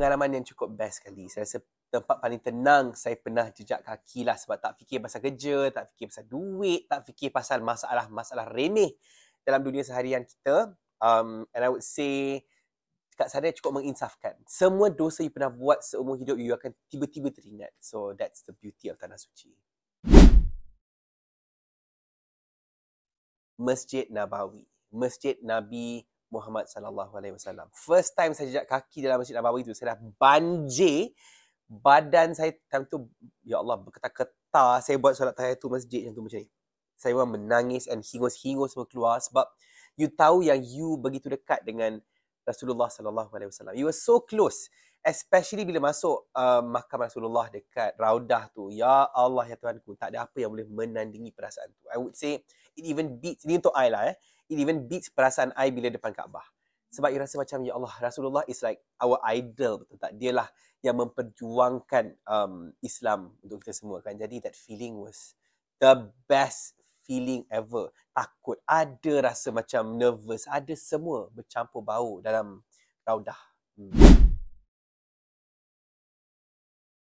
pengalaman yang cukup best sekali. Saya rasa tempat paling tenang saya pernah jejak kaki lah sebab tak fikir pasal kerja, tak fikir pasal duit, tak fikir pasal masalah-masalah remeh dalam dunia seharian kita. Um, and I would say kat sana cukup menginsafkan. Semua dosa you pernah buat seumur hidup you akan tiba-tiba teringat. So that's the beauty of Tanah Suci. Masjid Nabawi. Masjid Nabi Muhammad sallallahu alaihi wasallam. First time saya jejak kaki dalam Masjid Nabawi itu saya dah banjir badan saya time tu ya Allah berketar-ketar saya buat solat tu masjid yang tu macam ni. Saya memang menangis and hingus-hingus semua keluar sebab you tahu yang you begitu dekat dengan Rasulullah sallallahu alaihi wasallam. You were so close especially bila masuk uh, makam Rasulullah dekat raudah tu. Ya Allah ya Tuhanku tak ada apa yang boleh menandingi perasaan tu. I would say it even beats ni untuk I lah eh it even beats perasaan I bila depan Kaabah. Sebab you rasa macam, Ya Allah, Rasulullah is like our idol, betul tak? Dialah yang memperjuangkan um, Islam untuk kita semua, kan? Jadi that feeling was the best feeling ever. Takut, ada rasa macam nervous, ada semua bercampur bau dalam raudah. Hmm.